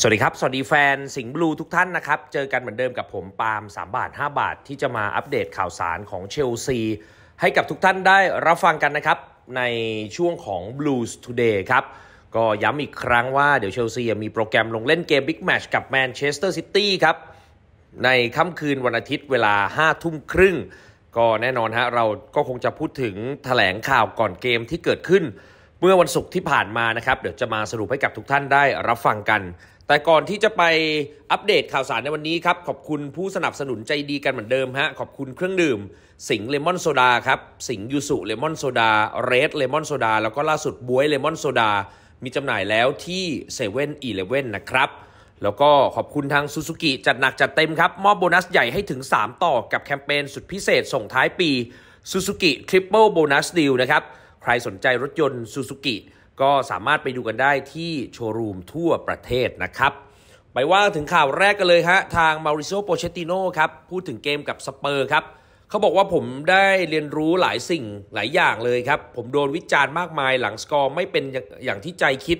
สวัสดีครับ สวัสดีแฟน สิงห์บลูทุกท่านนะครับ เจอกันเหมือนเดิมกับผม ปาล์ม3 บาท 5 บาท ที่จะมาอัปเดตข่าวสารของเชลซี ให้กับทุกท่านได้รับฟังกันนะครับ ในช่วงของ Blues Today ครับ ก็ย้ำอีกครั้งว่าเดี๋ยวเชลซีมีโปรแกรมลงเล่นเกมบิ๊กแมชกับแมนเชสเตอร์ซิตี้ครับ ในค่ำคืนวันอาทิตย์เวลา 5 ทุ่มครึ่ง ก็แน่นอนฮะเราก็คงจะพูดถึงแถลงข่าวก่อนเกมที่เกิดขึ้นเมื่อวันศุกร์ที่ผ่านมานะครับ เดี๋ยวจะมาสรุปให้กับทุกท่านได้รับฟังกัน แต่ก่อนที่จะไปอัปเดตข่าวสารในวันนี้ครับ ขอบคุณผู้สนับสนุนใจดีกันเหมือนเดิมฮะขอบคุณเครื่องดื่ม สิงเลมอนโซดาครับ สิงยูสุเลมอนโซดาเรดเลมอนโซดาแล้วก็ล่าสุดบวยเลมอนโซดา มีจำหน่ายแล้วที่เซเว่นอีเลเว่นนะครับ แล้วก็ขอบคุณทางซูซูกิจัดหนักจัดเต็มครับ มอบโบนัสใหญ่ให้ถึง 3 ต่อกับแคมเปญสุดพิเศษส่งท้ายปีซูซูกิทริปเปิลโบนัสดีลนะครับใครสนใจรถยนต์ซูซูกิก็สามารถไปดูกันได้ที่โชว์รูมทั่วประเทศนะครับ ไปว่าถึงข่าวแรกกันเลยฮะทางมาริโซโปเชติโนครับพูดถึงเกมกับสเปอร์ครับเขาบอกว่าผมได้เรียนรู้หลายสิ่งหลายอย่างเลยครับ ผมโดนวิจารณ์มากมายหลังสกอร์ไม่เป็นอย่างที่ใจคิด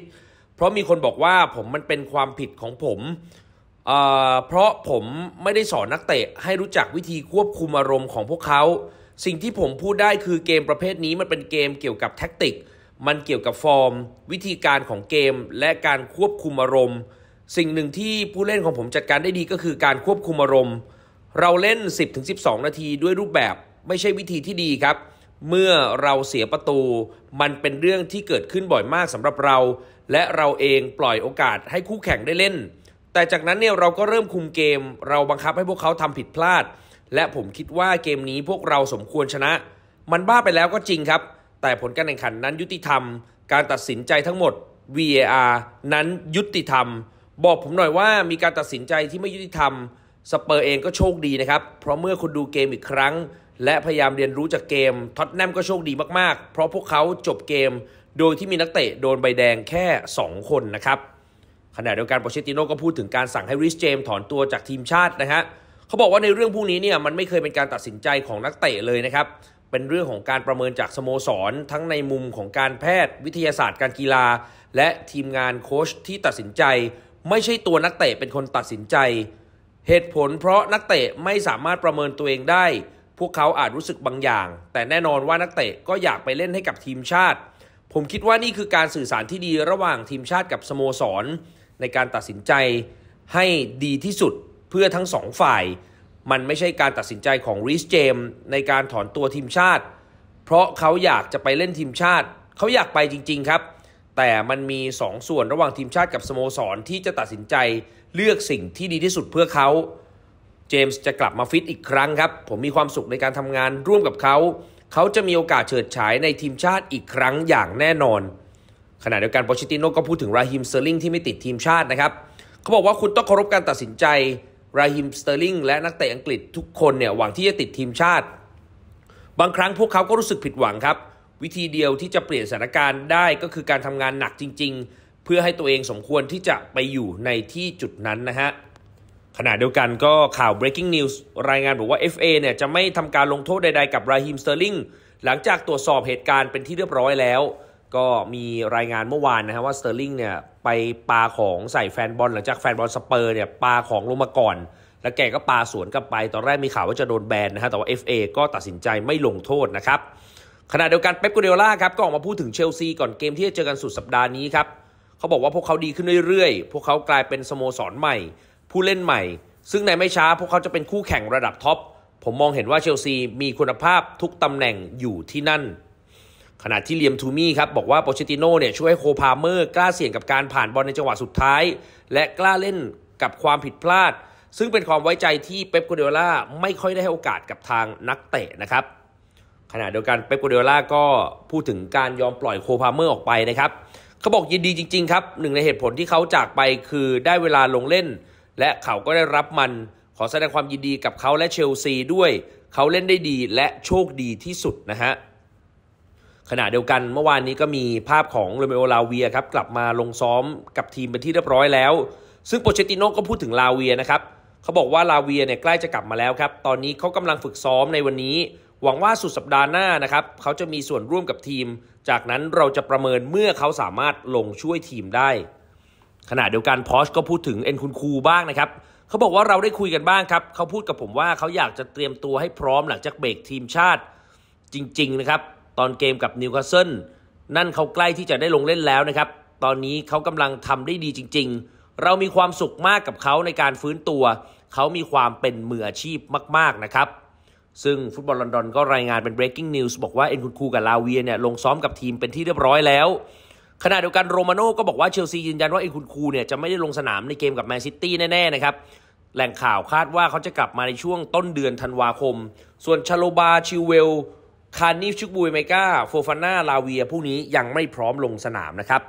เพราะมีคนบอกว่าผมมันเป็นความผิดของผมเเพราะผมไม่ได้สอนนักเตะให้รู้จักวิธีควบคุมอารมณ์ของพวกเขาสิ่งที่ผมพูดได้คือเกมประเภทนี้มันเป็นเกมเกี่ยวกับแท็กติก มันเกี่ยวกับฟอร์ม วิธีการของเกมและการควบคุมอารมณ์สิ่งหนึ่งที่ผู้เล่นของผมจัดการได้ดีก็คือการควบคุมอารมณ์เราเล่น 10-12 นาทีด้วยรูปแบบ ไม่ใช่วิธีที่ดีครับ เมื่อเราเสียประตู มันเป็นเรื่องที่เกิดขึ้นบ่อยมากสำหรับเรา และเราเองปล่อยโอกาสให้คู่แข่งได้เล่น แต่จากนั้นเนี่ยเราก็เริ่มคุมเกม เราบังคับให้พวกเขาทำผิดพลาดและผมคิดว่าเกมนี้พวกเราสมควรชนะ มันบ้าไปแล้วก็จริงครับ แต่ผลการแข่งขันนั้นยุติธรรม การตัดสินใจทั้งหมด VAR นั้นยุติธรรม บอกผมหน่อยว่ามีการตัดสินใจที่ไม่ยุติธรรม สเปอร์เองก็โชคดีนะครับ เพราะเมื่อคุณดูเกมอีกครั้ง และพยายามเรียนรู้จากเกมท็อตแนมก็โชคดีมาก ๆ เพราะพวกเขาจบเกม โดยที่มีนักเตะโดนใบแดงแค่ 2 คนนะครับ ขณะเดียวกันโปเชติโนก็พูดถึงการสั่งให้ริสเจมถอนตัวจากทีมชาตินะฮะเขาบอกว่าในเรื่องพวกนี้เนี่ยมันไม่เคยเป็นการตัดสินใจของนักเตะเลยนะครับ เป็นเรื่องของการประเมินจากสโมสรทั้งในมุมของการแพทย์ วิทยาศาสตร์การกีฬา และทีมงานโค้ชที่ตัดสินใจ ไม่ใช่ตัวนักเตะเป็นคนตัดสินใจ เหตุผลเพราะนักเตะไม่สามารถประเมินตัวเองได้ พวกเขาอาจรู้สึกบางอย่าง แต่แน่นอนว่านักเตะก็อยากไปเล่นให้กับทีมชาติ ผมคิดว่านี่คือการสื่อสารที่ดีระหว่างทีมชาติกับสโมสรในการตัดสินใจให้ดีที่สุดเพื่อทั้งสองฝ่ายมันไม่ใช่การตัดสินใจของริสเจมในการถอนตัวทีมชาติ เพราะเขาอยากจะไปเล่นทีมชาติ เขาอยากไปจริง ๆครับ แต่มันมี 2สส่วนระหว่างทีมชาติกับสโมสรที่จะตัดสินใจเลือกสิ่งที่ดีที่สุดเพื่อเขา เจมส์จะกลับมาฟิตอีกครั้งครับ ผมมีความสุขในการทำงานร่วมกับเขา เขาจะมีโอกาสเฉิดฉายในทีมชาติอีกครั้งอย่างแน่นอนขณะเดียวกันโปชิติโนก็พูดถึงราฮิมเซอร์ลิงที่ไม่ติดทีมชาตินะครับ เขาบอกว่าคุณต้องเคารพการตัดสินใจราฮิมสเตอร์ลิงและนักเตะอังกฤษทุกคนเนี่ย หวังที่จะติดทีมชาติ บางครั้งพวกเขาก็รู้สึกผิดหวังครับ วิธีเดียวที่จะเปลี่ยนสถานการณ์ได้ก็คือการทำงานหนักจริงๆ เพื่อให้ตัวเองสมควรที่จะไปอยู่ในที่จุดนั้นนะฮะ ขณะเดียวกันก็ข่าว breaking news รายงานบอกว่า FA เนี่ย จะไม่ทำการลงโทษใดๆ กับราฮิมสเตอร์ลิงหลังจากตรวจสอบเหตุการณ์เป็นที่เรียบร้อยแล้ว ก็มีรายงานเมื่อวานนะฮะว่าสเตอร์ลิงเนี่ยไปปาของใส่แฟนบอล หลังจากแฟนบอลสเปอร์เนี่ยปาของลงมาก่อน แล้วแกก็ปาสวนกลับไป ตอนแรกมีข่าวว่าจะโดนแบนนะฮะแต่ว่า FA ก็ตัดสินใจไม่ลงโทษนะครับ ขณะเดียวกันเป๊ปกูเดล่าครับก็ออกมาพูดถึงเชลซี ก่อนเกมที่จะเจอกันสุดสัปดาห์นี้ครับเขาบอกว่าพวกเขาดีขึ้นเรื่อยๆ พวกเขากลายเป็นสโมสรใหม่ ผู้เล่นใหม่ ซึ่งในไม่ช้าพวกเขาจะเป็นคู่แข่งระดับท็อปผมมองเห็นว่าเชลซีมีคุณภาพทุกตำแหน่งอยู่ที่นั่นขณะที่เลียมทูมี่ครับบอกว่าโปเชติโน่เนี่ยช่วยโคพาเมอร์กล้าเสี่ยงกับการผ่านบอลในจังหวะสุดท้าย และกล้าเล่นกับความผิดพลาด ซึ่งเป็นความไว้ใจที่เป๊ปกัวเดล่าไม่ค่อยได้ให้โอกาสกับทางนักเตะนะครับขณะเดียวกันเป๊ปกัวเดล่าก็พูดถึงการยอมปล่อยโคพาเมอร์ออกไปนะครับเขาบอกยินดีจริงๆ ครับ หนึ่งในเหตุผลที่เขาจากไปคือได้เวลาลงเล่น และเขาก็ได้รับมันขอแสดงความยินดีกับเขาและเชลซีด้วยเขาเล่นได้ดีและโชคดีที่สุดนะฮะขณะเดียวกันเมื่อวานนี้ก็มีภาพของโรเมโอลาเวียครับกลับมาลงซ้อมกับทีมเป็นที่เรียบร้อยแล้ว ซึ่งโปเชติโน่ก็พูดถึงลาเวียนะครับ เขาบอกว่าลาเวียเนี่ยใกล้จะกลับมาแล้วครับตอนนี้เขากำลังฝึกซ้อมในวันนี้ หวังว่าสุดสัปดาห์หน้านะครับ เขาจะมีส่วนร่วมกับทีม จากนั้นเราจะประเมินเมื่อเขาสามารถลงช่วยทีมได้ขณะเดียวกันพอชก็พูดถึงเอ็นคุณคูบ้างนะครับเขาบอกว่าเราได้คุยกันบ้างครับเขาพูดกับผมว่าเขาอยากจะเตรียมตัวให้พร้อมหลังจากเบรกทีมชาติจริงๆ นะครับตอนเกมกับนิวคาสเซิลนั่นเขาใกล้ที่จะได้ลงเล่นแล้วนะครับ ตอนนี้เขากำลังทำได้ดีจริงๆ เรามีความสุขมากกับเขาในการฟื้นตัว เขามีความเป็นมืออาชีพมากๆนะครับ ซึ่งฟุตบอลลอนดอนก็รายงานเป็น breaking news บอกว่า เอ็นคุนคูกับลาเวียเนี่ยลงซ้อมกับทีมเป็นที่เรียบร้อยแล้วขณะเดียวกันโรมาโน่ก็บอกว่า เชลซียืนยันว่าเอ็นคุนคูเนี่ยจะไม่ได้ลงสนามในเกมกับแมนซิตี้แน่ๆนะครับแหล่งข่าวคาดว่าเขาจะกลับมาในช่วงต้นเดือนธันวาคมส่วนชาโลบาชิวเวลคานิฟชุกบุยเมกาโฟฟาน่า ลาเวียพวกนี้ยังไม่พร้อมลงสนามนะครับ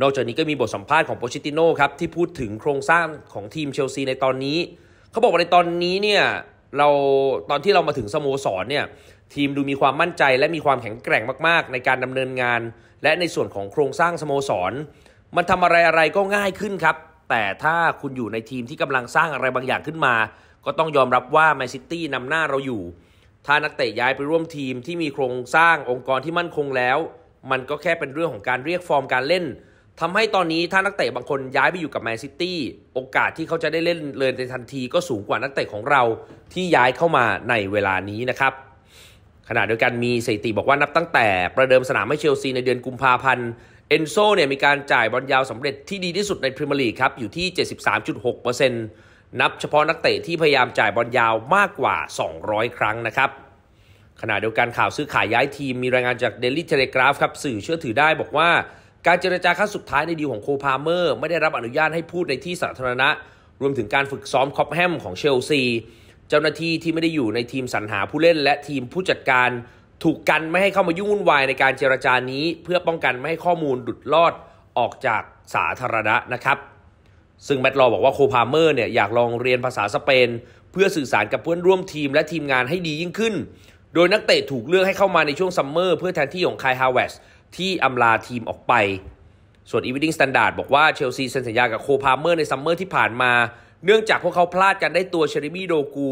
นอกจากนี้ก็มีบทสัมภาษณ์ของโปชิติโน่ครับ ที่พูดถึงโครงสร้างของทีมเชลซีในตอนนี้ เขาบอกว่าในตอนนี้เนี่ยเราตอนที่เรามาถึงสโมสรเนี่ยทีมดูมีความมั่นใจและมีความแข็งแกร่งมากๆ ในการดำเนินงาน และในส่วนของโครงสร้างสโมสร มันทำอะไรอะไรก็ง่ายขึ้นครับ แต่ถ้าคุณอยู่ในทีมที่กำลังสร้างอะไรบางอย่างขึ้นมา ก็ต้องยอมรับว่าแมนซิตี้นำหน้าเราอยู่ถ้านักเตะย้ายไปร่วมทีมที่มีโครงสร้างองค์กรที่มั่นคงแล้ว มันก็แค่เป็นเรื่องของการเรียกฟอร์มการเล่น ทำให้ตอนนี้ถ้านักเตะบางคนย้ายไปอยู่กับแมนซิตี้ โอกาสที่เขาจะได้เล่นเลยในทันทีก็สูงกว่านักเตะของเราที่ย้ายเข้ามาในเวลานี้นะครับขณะเดียวกันมีสถิติบอกว่านับตั้งแต่ประเดิมสนามให้เชลซีในเดือนกุมภาพันธ์ เอนโซเนี่ยมีการจ่ายบอลยาวสำเร็จที่ดีที่สุดในพรีเมียร์ลีกครับอยู่ที่73.6%เนับเฉพาะนักเตะที่พยายามจ่ายบอลยาวมากกว่า 200 ครั้งนะครับขณะเดียวกันข่าวซื้อขายย้ายทีมมีรายงานจาก Daily Telegraph ครับสื่อเชื่อถือได้บอกว่า การเจรจาขั้นสุดท้ายในดีลของโคพาเมอร์ ไม่ได้รับอนุญาตให้พูดในที่สาธารณะ รวมถึงการฝึกซ้อมคอปแฮมของเชลซี เจ้าหน้าที่ที่ไม่ได้อยู่ในทีมสรรหาผู้เล่น และทีมผู้จัดการถูกกันไม่ให้เข้ามายุ่งวุ่นวายในการเจรจานี้ เพื่อป้องกันไม่ให้ข้อมูลดุดลอดออกจากสาธารณะนะครับซึ่งแมตต์ลอบอกว่าโคพาเมอร์เนี่ยอยากลองเรียนภาษาสเปน เพื่อสื่อสารกับเพื่อนร่วมทีมและทีมงานให้ดียิ่งขึ้น โดยนักเตะถูกเลือกให้เข้ามาในช่วงซัมเมอร์เพื่อแทนที่ของคายฮาวเวส ที่อำลาทีมออกไป ส่วนอีวิดิงสแตนดาร์ดบอกว่าเชลซีเซ็นสัญญากับโคพาเมอร์ในซัมเมอร์ที่ผ่านมา เนื่องจากพวกเขาพลาดการได้ตัวเชริมี่โดกู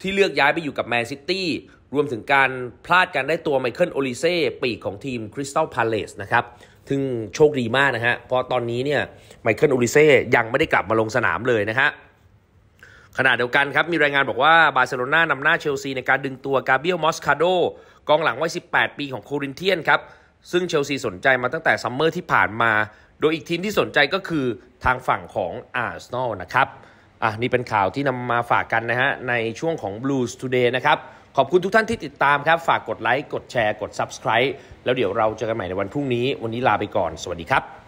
ที่เลือกย้ายไปอยู่กับแมนซิตี้รวมถึงการพลาดการได้ตัวไมเคิลโอลิเซ่ปีกของทีมคริสตัลพาเลสนะครับึ่งโชคดีมากนะฮะ เพราะตอนนี้เนี่ยไมเคิลอลริเซ่ยังไม่ได้กลับมาลงสนามเลยนะฮะขณะเดียวกันครับ มีรายงานบอกว่าบาร์เซโลนานำหน้าเชลซีในการดึงตัวกาเบียลมอสคาโดกองหลังวัย18 ปีของโครินเทียนครับ ซึ่งเชลซีสนใจมาตั้งแต่ซัมเมอร์ที่ผ่านมา โดยอีกทีมที่สนใจก็คือทางฝั่งของอาร์เซนอลนะครับอ่ะนี่เป็นข่าวที่นำมาฝากกันนะฮะในช่วงของ Blues Today นะครับขอบคุณทุกท่านที่ติดตามครับ ฝากกดไลค์ กดแชร์ กด Subscribe แล้วเดี๋ยวเราเจอกันใหม่ในวันพรุ่งนี้ วันนี้ลาไปก่อน สวัสดีครับ